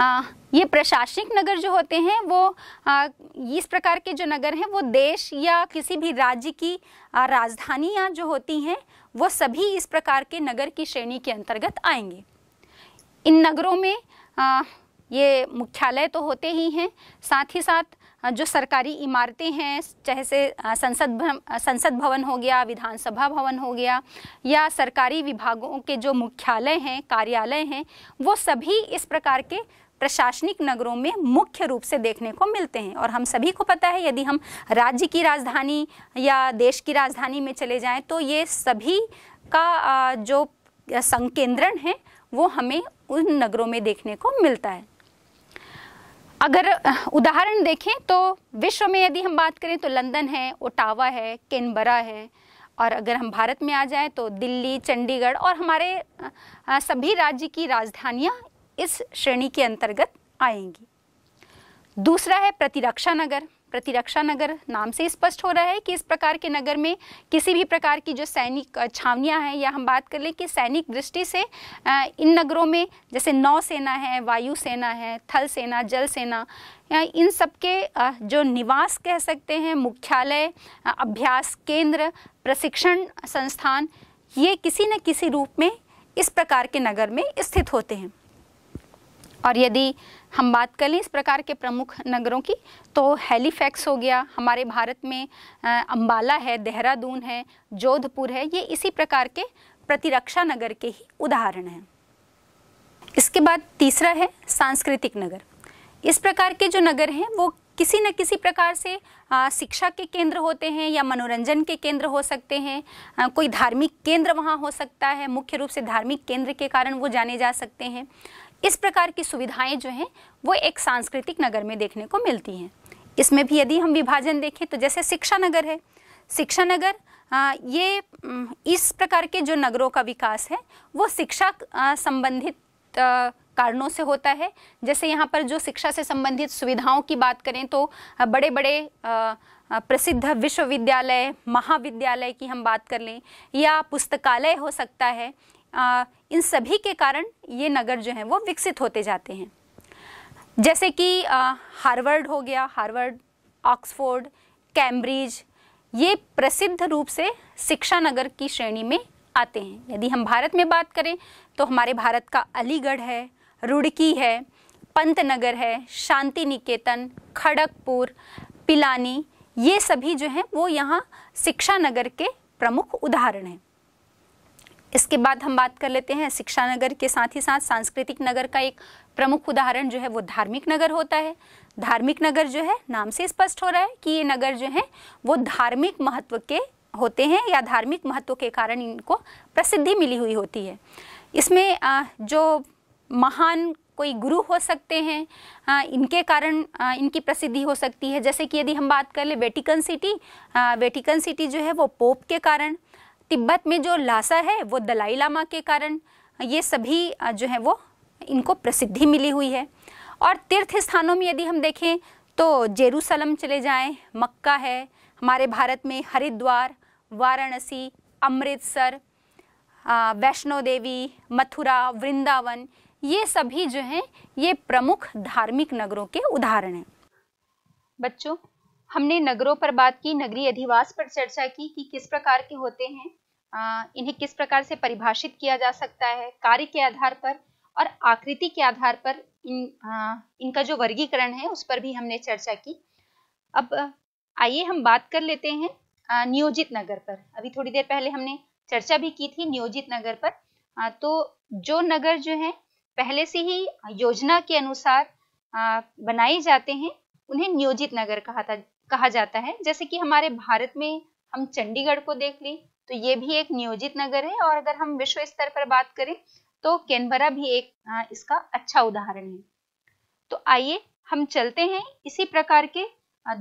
आ, ये प्रशासनिक नगर जो होते हैं वो आ, इस प्रकार के जो नगर हैं वो देश या किसी भी राज्य की राजधानियाँ जो होती हैं वो सभी इस प्रकार के नगर की श्रेणी के अंतर्गत आएंगे इन नगरों में आ, ये मुख्यालय तो होते ही हैं साथ ही साथ जो सरकारी इमारतें हैं चाहे से संसद संसद भवन हो गया विधानसभा भवन हो गया या सरकारी विभागों के जो मुख्यालय हैं कार्यालय हैं वो सभी इस प्रकार के प्रशासनिक नगरों में मुख्य रूप से देखने को मिलते हैं और हम सभी को पता है यदि हम राज्य की राजधानी या देश की राजधानी में चले जाएं तो ये सभी का जो संकेंद्रण है वो हमें उन नगरों में देखने को मिलता है अगर उदाहरण देखें तो विश्व में यदि हम बात करें तो लंदन है ओटावा है केनबरा है और अगर हम भारत में आ जाएं तो दिल्ली चंडीगढ़ और हमारे सभी राज्य की राजधानियां इस श्रेणी के अंतर्गत आएंगी दूसरा है प्रतिरक्षा नगर प्रतिरक्षा नगर नाम से स्पष्ट हो रहा है कि इस प्रकार के नगर में किसी भी प्रकार की जो सैनिक छावनियाँ हैं या हम बात कर लें कि सैनिक दृष्टि से इन नगरों में जैसे नौसेना है वायु सेना है थल सेना जल सेना इन सब के जो निवास कह सकते हैं मुख्यालय अभ्यास केंद्र प्रशिक्षण संस्थान ये किसी न किसी रूप में इस प्रकार के नगर में स्थित होते हैं और यदि हम बात कर लें इस प्रकार के प्रमुख नगरों की तो हेलीफैक्स हो गया हमारे भारत में अम्बाला है देहरादून है जोधपुर है ये इसी प्रकार के प्रतिरक्षा नगर के ही उदाहरण हैं इसके बाद तीसरा है सांस्कृतिक नगर इस प्रकार के जो नगर हैं वो किसी न किसी प्रकार से आ, शिक्षा के केंद्र होते हैं या मनोरंजन के केंद्र हो सकते हैं आ, कोई धार्मिक केंद्र वहाँ हो सकता है मुख्य रूप से धार्मिक केंद्र के कारण वो जाने जा सकते हैं इस प्रकार की सुविधाएं जो हैं वो एक सांस्कृतिक नगर में देखने को मिलती हैं इसमें भी यदि हम विभाजन देखें तो जैसे शिक्षा नगर है शिक्षा नगर ये इस प्रकार के जो नगरों का विकास है वो शिक्षा संबंधित कारणों से होता है जैसे यहाँ पर जो शिक्षा से संबंधित सुविधाओं की बात करें तो बड़े बड़े प्रसिद्ध विश्वविद्यालय महाविद्यालय की हम बात कर लें या पुस्तकालय हो सकता है आ, इन सभी के कारण ये नगर जो हैं वो विकसित होते जाते हैं जैसे कि हार्वर्ड हो गया हार्वर्ड ऑक्सफोर्ड कैम्ब्रिज ये प्रसिद्ध रूप से शिक्षा नगर की श्रेणी में आते हैं यदि हम भारत में बात करें तो हमारे भारत का अलीगढ़ है रुड़की है पंत नगर है शांति निकेतन खड़गपुर पिलानी ये सभी जो हैं वो यहाँ शिक्षा नगर के प्रमुख उदाहरण हैं इसके बाद हम बात कर लेते हैं शिक्षा नगर के साथ ही साथ सांस्कृतिक नगर का एक प्रमुख उदाहरण जो है वो धार्मिक नगर होता है धार्मिक नगर जो है नाम से स्पष्ट हो रहा है कि ये नगर जो है वो धार्मिक महत्व के होते हैं या धार्मिक महत्व के कारण इनको प्रसिद्धि मिली हुई होती है इसमें जो महान कोई गुरु हो सकते हैं इनके कारण इनकी प्रसिद्धि हो सकती है जैसे कि यदि हम बात कर ले वेटिकन सिटी वेटिकन सिटी जो है वो पोप के कारण तिब्बत में जो लासा है वो दलाई लामा के कारण ये सभी जो है वो इनको प्रसिद्धि मिली हुई है और तीर्थ स्थानों में यदि हम देखें तो जेरूसलम चले जाएं मक्का है हमारे भारत में हरिद्वार वाराणसी अमृतसर वैष्णो देवी मथुरा वृंदावन ये सभी जो हैं ये प्रमुख धार्मिक नगरों के उदाहरण हैं बच्चों हमने नगरों पर बात की नगरीय अधिवास पर चर्चा की कि किस प्रकार के होते हैं आ, इन्हें किस प्रकार से परिभाषित किया जा सकता है कार्य के आधार पर और आकृति के आधार पर इन आ, इनका जो वर्गीकरण है उस पर भी हमने चर्चा की अब आइए हम बात कर लेते हैं आ, नियोजित नगर पर अभी थोड़ी देर पहले हमने चर्चा भी की थी नियोजित नगर पर आ, तो जो नगर जो है पहले से ही योजना के अनुसार बनाए जाते हैं उन्हें नियोजित नगर कहा था कहा जाता है जैसे कि हमारे भारत में हम चंडीगढ़ को देख लें तो ये भी एक नियोजित नगर है और अगर हम विश्व स्तर पर बात करें तो कैनबरा भी एक इसका अच्छा उदाहरण है तो आइए हम चलते हैं इसी प्रकार के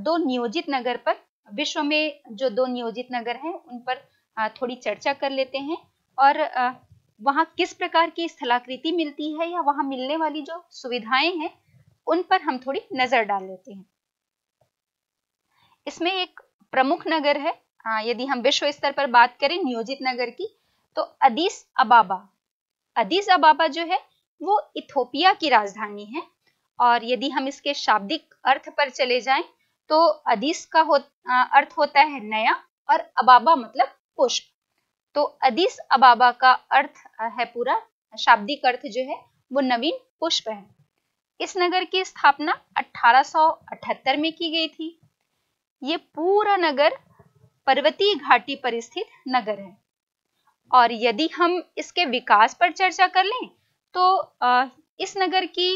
दो नियोजित नगर पर विश्व में जो दो नियोजित नगर हैं उन पर थोड़ी चर्चा कर लेते हैं और वहाँ किस प्रकार की स्थलाकृति मिलती है या वहाँ मिलने वाली जो सुविधाएं हैं उन पर हम थोड़ी नजर डाल लेते हैं इसमें एक प्रमुख नगर है यदि हम विश्व स्तर पर बात करें नियोजित नगर की तो अदीस अबाबा अदीस अबाबा जो है वो इथोपिया की राजधानी है और यदि हम इसके शाब्दिक अर्थ पर चले जाएं तो अदीस का हो, अर्थ होता है नया और अबाबा मतलब पुष्प तो अदीस अबाबा का अर्थ है पूरा शाब्दिक अर्थ जो है वो नवीन पुष्प है इस नगर की स्थापना 1878 में की गई थी ये पूरा नगर पर्वतीय घाटी पर स्थित नगर है और यदि हम इसके विकास पर चर्चा कर लें तो इस नगर की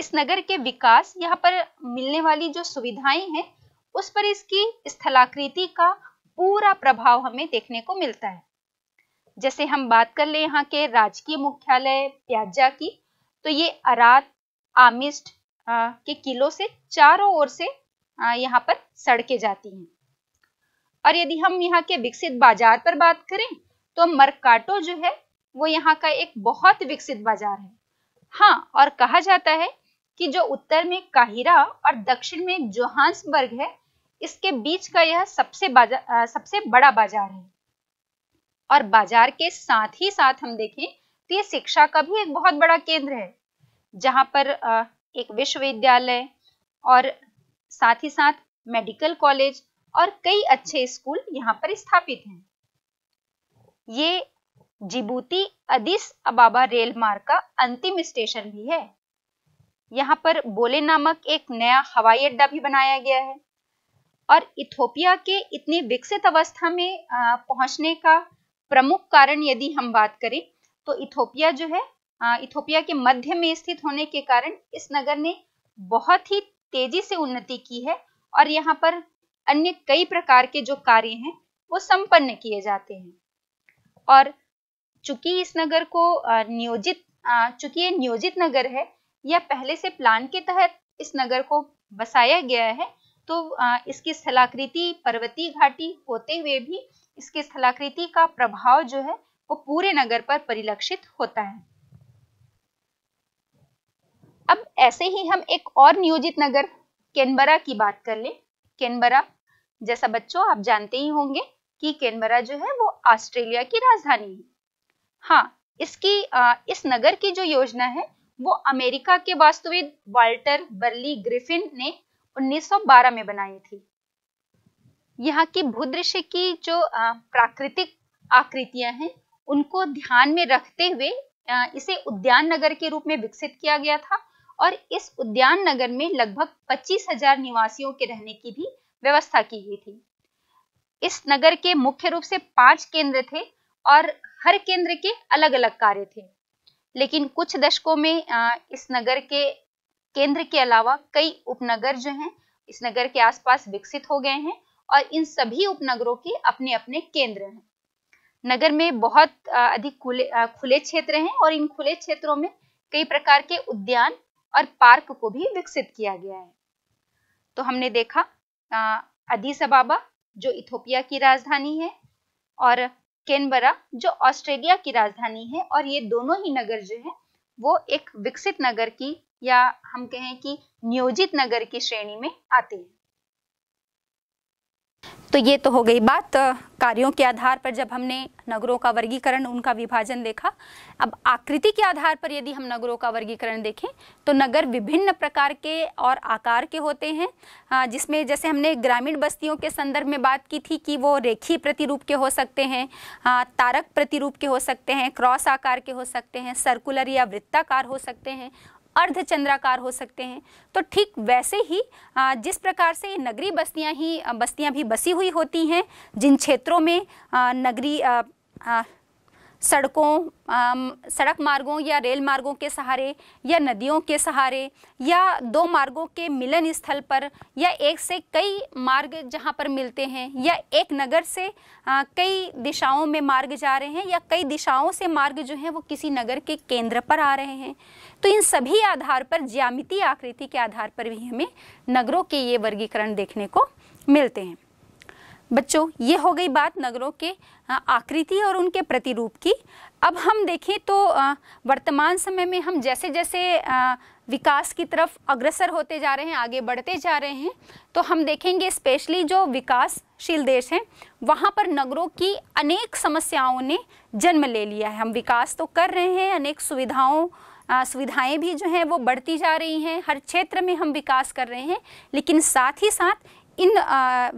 इस नगर के विकास यहाँ पर मिलने वाली जो सुविधाएं हैं उस पर इसकी स्थलाकृति का पूरा प्रभाव हमें देखने को मिलता है जैसे हम बात कर ले यहाँ के राजकीय मुख्यालय प्याजा की तो ये अरात आमिस्ट के किलो से चारों ओर से यहाँ पर सड़के जाती हैं और यदि हम यहाँ के विकसित बाजार पर बात करें तो मरकाटो जो है वो यहाँ का एक बहुत विकसित बाजार है हाँ और कहा जाता है कि जो उत्तर में काहिरा और दक्षिण में जोहान्सबर्ग है इसके बीच का यह सबसे बाजार सबसे बड़ा बाजार है और बाजार के साथ ही साथ हम देखें तो ये शिक्षा का भी एक बहुत बड़ा केंद्र है जहाँ पर एक विश्वविद्यालय और साथ ही साथ मेडिकल कॉलेज और कई अच्छे स्कूल यहाँ पर स्थापित हैं ये जिबूती अदिस अबाबा रेल मार्ग का अंतिम स्टेशन भी है यहाँ पर बोले नामक एक नया हवाई अड्डा भी बनाया गया है और इथोपिया के इतनी विकसित अवस्था में पहुंचने का प्रमुख कारण यदि हम बात करें तो इथोपिया जो है इथोपिया के मध्य में स्थित होने के कारण इस नगर ने बहुत ही तेजी से उन्नति की है और यहाँ पर अन्य कई प्रकार के जो कार्य हैं वो संपन्न किए जाते हैं और चूंकि इस नगर को नियोजित चूंकि ये नियोजित नगर है या पहले से प्लान के तहत इस नगर को बसाया गया है तो इसकी स्थलाकृति पर्वतीय घाटी होते हुए भी इसकी स्थलाकृति का प्रभाव जो है वो पूरे नगर पर परिलक्षित होता है अब ऐसे ही हम एक और नियोजित नगर केनबरा की बात कर लें केनबरा जैसा बच्चों आप जानते ही होंगे कि केनबरा जो है वो ऑस्ट्रेलिया की राजधानी है हाँ इसकी आ, इस नगर की जो योजना है वो अमेरिका के वास्तुविद वाल्टर बर्ली ग्रिफिन ने 1912 में बनाई थी यहाँ की भूदृश्य की जो प्राकृतिक आकृतियां हैं उनको ध्यान में रखते हुए इसे उद्यान नगर के रूप में विकसित किया गया था और इस उद्यान नगर में लगभग 25,000 निवासियों के रहने की भी व्यवस्था की गई थी इस नगर के मुख्य रूप से पांच केंद्र थे और हर केंद्र के अलग अलग कार्य थे लेकिन कुछ दशकों में इस नगर के केंद्र के अलावा कई उपनगर जो हैं इस नगर के आसपास विकसित हो गए हैं और इन सभी उपनगरों के अपने अपने केंद्र हैं नगर में बहुत अधिक खुले खुले क्षेत्र हैं और इन खुले क्षेत्रों में कई प्रकार के उद्यान और पार्क को भी विकसित किया गया है तो हमने देखा अदीस अबाबा जो इथोपिया की राजधानी है और केनबरा जो ऑस्ट्रेलिया की राजधानी है और ये दोनों ही नगर जो है वो एक विकसित नगर की या हम कहें कि नियोजित नगर की श्रेणी में आते हैं तो ये तो हो गई बात कार्यों के आधार पर जब हमने नगरों का वर्गीकरण उनका विभाजन देखा अब आकृति के आधार पर यदि हम नगरों का वर्गीकरण देखें तो नगर विभिन्न प्रकार के और आकार के होते हैं जिसमें जैसे हमने ग्रामीण बस्तियों के संदर्भ में बात की थी कि वो रेखी प्रतिरूप के हो सकते हैं तारक प्रतिरूप के हो सकते हैं क्रॉस आकार के हो सकते हैं सर्कुलर या वृत्ताकार हो सकते हैं अर्धचंद्राकार हो सकते हैं तो ठीक वैसे ही जिस प्रकार से नगरी बस्तियां ही बस्तियां भी बसी हुई होती हैं जिन क्षेत्रों में नगरी सड़कों सड़क मार्गों या रेल मार्गों के सहारे या नदियों के सहारे या दो मार्गों के मिलन स्थल पर या एक से कई मार्ग जहां पर मिलते हैं या एक नगर से कई दिशाओं में मार्ग जा रहे हैं या कई दिशाओं से मार्ग जो हैं वो किसी नगर के केंद्र पर आ रहे हैं तो इन सभी आधार पर ज्यामिति आकृति के आधार पर भी हमें नगरों के ये वर्गीकरण देखने को मिलते हैं बच्चों ये हो गई बात नगरों के आकृति और उनके प्रतिरूप की अब हम देखें तो वर्तमान समय में हम जैसे जैसे विकास की तरफ अग्रसर होते जा रहे हैं आगे बढ़ते जा रहे हैं तो हम देखेंगे स्पेशली जो विकासशील देश हैं वहाँ पर नगरों की अनेक समस्याओं ने जन्म ले लिया है हम विकास तो कर रहे हैं अनेक सुविधाओं सुविधाएं भी जो हैं वो बढ़ती जा रही हैं हर क्षेत्र में हम विकास कर रहे हैं लेकिन साथ ही साथ इन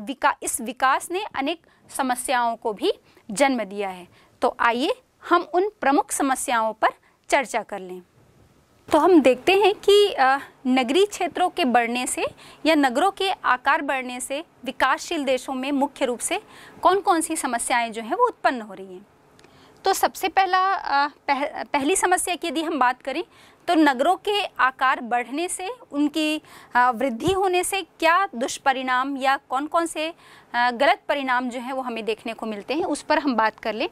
विका इस विकास ने अनेक समस्याओं को भी जन्म दिया है तो आइए हम उन प्रमुख समस्याओं पर चर्चा कर लें तो हम देखते हैं कि नगरीय क्षेत्रों के बढ़ने से या नगरों के आकार बढ़ने से विकासशील देशों में मुख्य रूप से कौन कौन सी समस्याएं जो हैं वो उत्पन्न हो रही हैं तो सबसे पहला पह, पहली समस्या की यदि हम बात करें तो नगरों के आकार बढ़ने से उनकी वृद्धि होने से क्या दुष्परिणाम या कौन कौन से गलत परिणाम जो हैं वो हमें देखने को मिलते हैं उस पर हम बात कर लें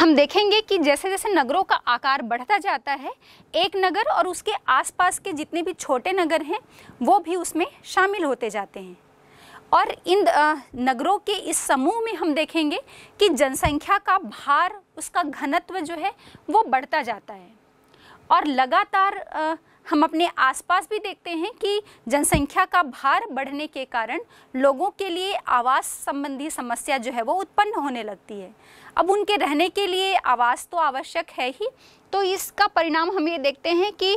हम देखेंगे कि जैसे जैसे नगरों का आकार बढ़ता जाता है एक नगर और उसके आसपास के जितने भी छोटे नगर हैं वो भी उसमें शामिल होते जाते हैं और इन नगरों के इस समूह में हम देखेंगे कि जनसंख्या का भार उसका घनत्व जो है वो बढ़ता जाता है और लगातार हम अपने आसपास भी देखते हैं कि जनसंख्या का भार बढ़ने के कारण लोगों के लिए आवास संबंधी समस्या जो है वो उत्पन्न होने लगती है अब उनके रहने के लिए आवास तो आवश्यक है ही तो इसका परिणाम हम ये देखते हैं कि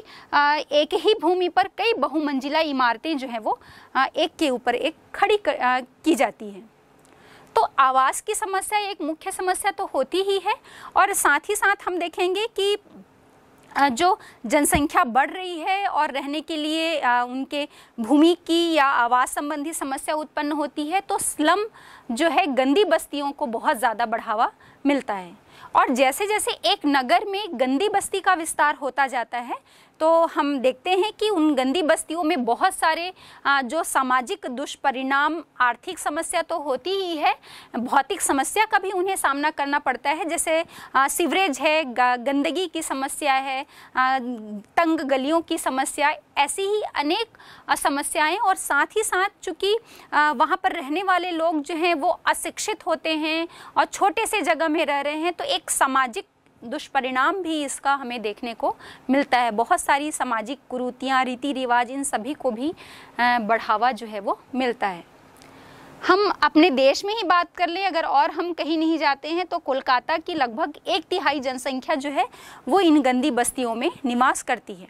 एक ही भूमि पर कई बहुमंजिला इमारतें जो हैं वो एक के ऊपर एक खड़ी कर, की जाती हैं तो आवास की समस्या एक मुख्य समस्या तो होती ही है और साथ ही साथ हम देखेंगे कि जो जनसंख्या बढ़ रही है और रहने के लिए उनके भूमि की या आवास संबंधी समस्या उत्पन्न होती है तो स्लम जो है गंदी बस्तियों को बहुत ज़्यादा बढ़ावा मिलता है और जैसे जैसे एक नगर में गंदी बस्ती का विस्तार होता जाता है तो हम देखते हैं कि उन गंदी बस्तियों में बहुत सारे जो सामाजिक दुष्परिणाम आर्थिक समस्या तो होती ही है भौतिक समस्या का भी उन्हें सामना करना पड़ता है जैसे सीवरेज है गंदगी की समस्या है तंग गलियों की समस्या ऐसी ही अनेक समस्याएं और साथ ही साथ चूँकि वहाँ पर रहने वाले लोग जो हैं वो अशिक्षित होते हैं और छोटे से जगह में रह रहे हैं तो एक सामाजिक दुष्परिणाम भी इसका हमें देखने को मिलता है बहुत सारी सामाजिक कुरूतियाँ रीति रिवाज इन सभी को भी बढ़ावा जो है वो मिलता है हम अपने देश में ही बात कर लें अगर और हम कहीं नहीं जाते हैं तो कोलकाता की लगभग एक तिहाई जनसंख्या जो है वो इन गंदी बस्तियों में निवास करती है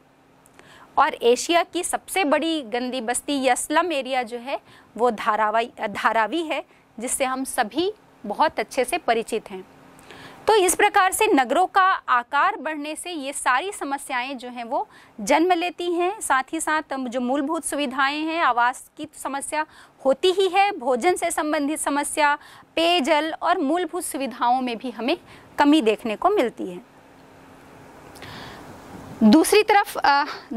और एशिया की सबसे बड़ी गंदी बस्ती या स्लम एरिया जो है वो धारावी धारावी है जिससे हम सभी बहुत अच्छे से परिचित हैं तो इस प्रकार से नगरों का आकार बढ़ने से ये सारी समस्याएं जो हैं वो जन्म लेती हैं साथ ही साथ जो मूलभूत सुविधाएं हैं आवास की समस्या होती ही है भोजन से संबंधित समस्या पेयजल और मूलभूत सुविधाओं में भी हमें कमी देखने को मिलती है दूसरी तरफ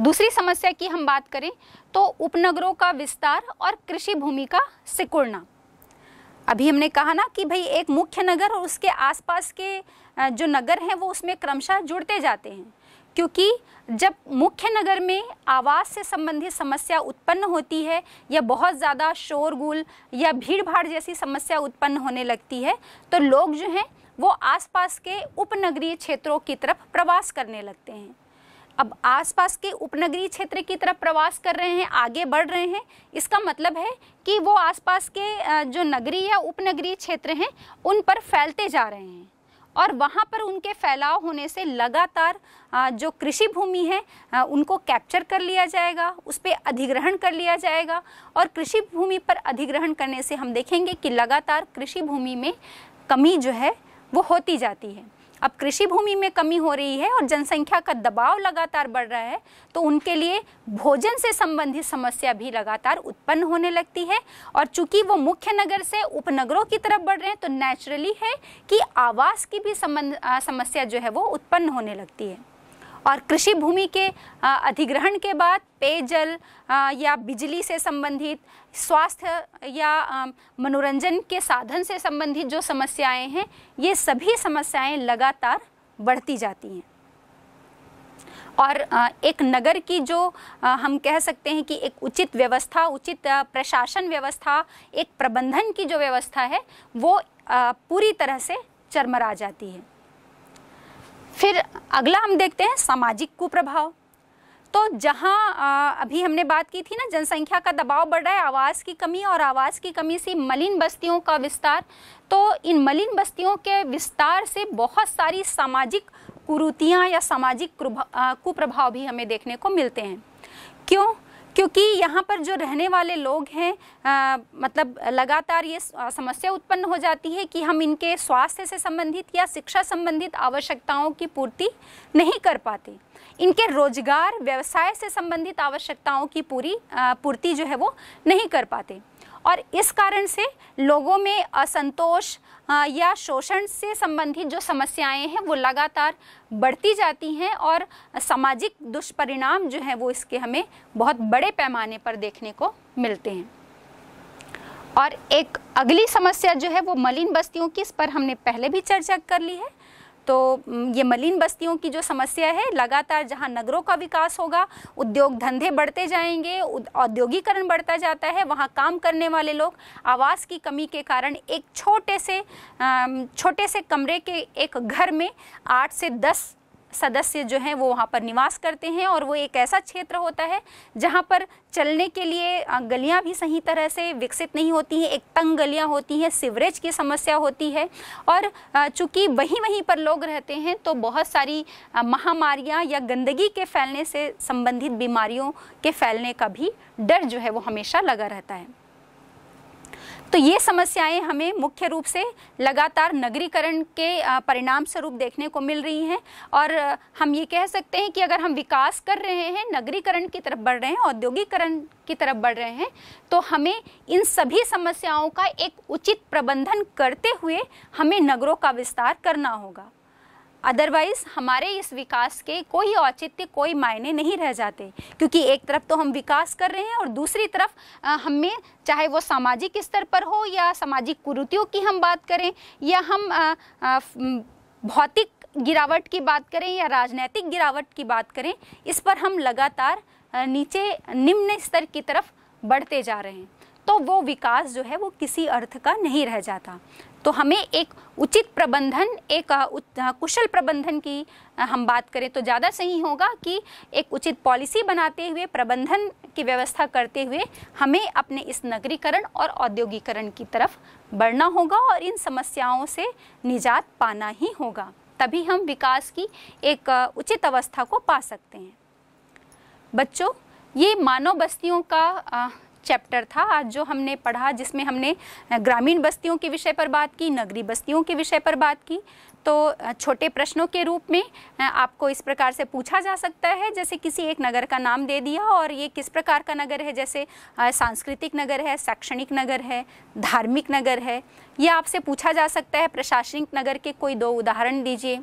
दूसरी समस्या की हम बात करें तो उपनगरों का विस्तार और कृषि भूमि का सिकुड़ना अभी हमने कहा ना कि भाई एक मुख्य नगर और उसके आसपास के जो नगर हैं वो उसमें क्रमशः जुड़ते जाते हैं क्योंकि जब मुख्य नगर में आवास से संबंधित समस्या उत्पन्न होती है या बहुत ज़्यादा शोरगुल या भीड़ भाड़ जैसी समस्या उत्पन्न होने लगती है तो लोग जो हैं वो आसपास के उपनगरीय क्षेत्रों की तरफ प्रवास करने लगते हैं अब आसपास के उपनगरीय क्षेत्र की तरफ प्रवास कर रहे हैं आगे बढ़ रहे हैं इसका मतलब है कि वो आसपास के जो नगरीय या उपनगरीय क्षेत्र हैं उन पर फैलते जा रहे हैं और वहाँ पर उनके फैलाव होने से लगातार जो कृषि भूमि है उनको कैप्चर कर लिया जाएगा उस पर अधिग्रहण कर लिया जाएगा और कृषि भूमि पर अधिग्रहण करने से हम देखेंगे कि लगातार कृषि भूमि में कमी जो है वो होती जाती है अब कृषि भूमि में कमी हो रही है और जनसंख्या का दबाव लगातार बढ़ रहा है तो उनके लिए भोजन से संबंधित समस्या भी लगातार उत्पन्न होने लगती है और चूंकि वो मुख्य नगर से उपनगरों की तरफ बढ़ रहे हैं तो नेचुरली है कि आवास की भी समस्या जो है वो उत्पन्न होने लगती है और कृषि भूमि के अधिग्रहण के बाद पेयजल या बिजली से संबंधित स्वास्थ्य या मनोरंजन के साधन से संबंधित जो समस्याएं हैं ये सभी समस्याएं लगातार बढ़ती जाती हैं और एक नगर की जो हम कह सकते हैं कि एक उचित व्यवस्था उचित प्रशासन व्यवस्था एक प्रबंधन की जो व्यवस्था है वो पूरी तरह से चरमरा जाती है फिर अगला हम देखते हैं सामाजिक कुप्रभाव तो जहाँ अभी हमने बात की थी ना जनसंख्या का दबाव बढ़ रहा है आवास की कमी और आवास की कमी से मलिन बस्तियों का विस्तार तो इन मलिन बस्तियों के विस्तार से बहुत सारी सामाजिक कुरूतियाँ या सामाजिक कुप्रभाव भी हमें देखने को मिलते हैं क्यों क्योंकि यहाँ पर जो रहने वाले लोग हैं मतलब लगातार ये समस्या उत्पन्न हो जाती है कि हम इनके स्वास्थ्य से संबंधित या शिक्षा संबंधित आवश्यकताओं की पूर्ति नहीं कर पाते इनके रोजगार व्यवसाय से संबंधित आवश्यकताओं की पूरी पूर्ति जो है वो नहीं कर पाते और इस कारण से लोगों में असंतोष या शोषण से संबंधित जो समस्याएं हैं वो लगातार बढ़ती जाती हैं और सामाजिक दुष्परिणाम जो हैं वो इसके हमें बहुत बड़े पैमाने पर देखने को मिलते हैं और एक अगली समस्या जो है वो मलिन बस्तियों की इस पर हमने पहले भी चर्चा कर ली है तो ये मलिन बस्तियों की जो समस्या है लगातार जहाँ नगरों का विकास होगा उद्योग धंधे बढ़ते जाएंगे औद्योगिकरण बढ़ता जाता है वहाँ काम करने वाले लोग आवास की कमी के कारण एक छोटे से छोटे से कमरे के एक घर में आठ से दस सदस्य जो हैं वो वहाँ पर निवास करते हैं और वो एक ऐसा क्षेत्र होता है जहाँ पर चलने के लिए गलियाँ भी सही तरह से विकसित नहीं होती हैं एक तंग गलियाँ होती हैं सिवरेज की समस्या होती है और चूँकि वहीं वहीं पर लोग रहते हैं तो बहुत सारी महामारियाँ या गंदगी के फैलने से संबंधित बीमारियों के फैलने का भी डर जो है वो हमेशा लगा रहता है तो ये समस्याएं हमें मुख्य रूप से लगातार नगरीकरण के परिणाम स्वरूप देखने को मिल रही हैं और हम ये कह सकते हैं कि अगर हम विकास कर रहे हैं नगरीकरण की तरफ बढ़ रहे हैं औद्योगिकरण की तरफ बढ़ रहे हैं तो हमें इन सभी समस्याओं का एक उचित प्रबंधन करते हुए हमें नगरों का विस्तार करना होगा अदरवाइज़ हमारे इस विकास के कोई औचित्य कोई मायने नहीं रह जाते क्योंकि एक तरफ तो हम विकास कर रहे हैं और दूसरी तरफ हमें चाहे वो सामाजिक स्तर पर हो या सामाजिक कुरुतियों की हम बात करें या हम भौतिक गिरावट की बात करें या राजनैतिक गिरावट की बात करें इस पर हम लगातार नीचे निम्न स्तर की तरफ बढ़ते जा रहे हैं तो वो विकास जो है वो किसी अर्थ का नहीं रह जाता तो हमें एक उचित प्रबंधन एक कुशल प्रबंधन की हम बात करें तो ज़्यादा सही होगा कि एक उचित पॉलिसी बनाते हुए प्रबंधन की व्यवस्था करते हुए हमें अपने इस नगरीकरण और औद्योगिकरण की तरफ बढ़ना होगा और इन समस्याओं से निजात पाना ही होगा तभी हम विकास की एक उचित अवस्था को पा सकते हैं बच्चों ये मानव बस्तियों का चैप्टर था आज जो हमने पढ़ा जिसमें हमने ग्रामीण बस्तियों के विषय पर बात की नगरीय बस्तियों के विषय पर बात की तो छोटे प्रश्नों के रूप में आपको इस प्रकार से पूछा जा सकता है जैसे किसी एक नगर का नाम दे दिया और ये किस प्रकार का नगर है जैसे सांस्कृतिक नगर है शैक्षणिक नगर है धार्मिक नगर है ये आपसे पूछा जा सकता है प्रशासनिक नगर के कोई दो उदाहरण दीजिए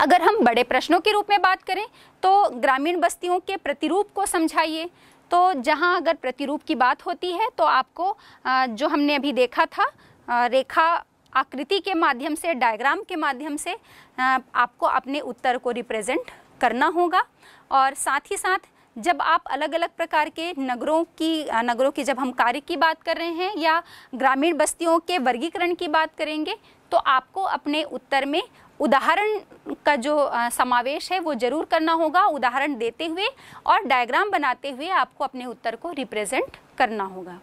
अगर हम बड़े प्रश्नों के रूप में बात करें तो ग्रामीण बस्तियों के प्रतिरूप को समझाइए तो जहाँ अगर प्रतिरूप की बात होती है तो आपको जो हमने अभी देखा था रेखा आकृति के माध्यम से डायग्राम के माध्यम से आपको अपने उत्तर को रिप्रेजेंट करना होगा और साथ ही साथ जब आप अलग अलग प्रकार के नगरों की नगरों की जब हम कार्य की बात कर रहे हैं या ग्रामीण बस्तियों के वर्गीकरण की बात करेंगे तो आपको अपने उत्तर में उदाहरण का जो समावेश है वो जरूर करना होगा उदाहरण देते हुए और डायग्राम बनाते हुए आपको अपने उत्तर को रिप्रेजेंट करना होगा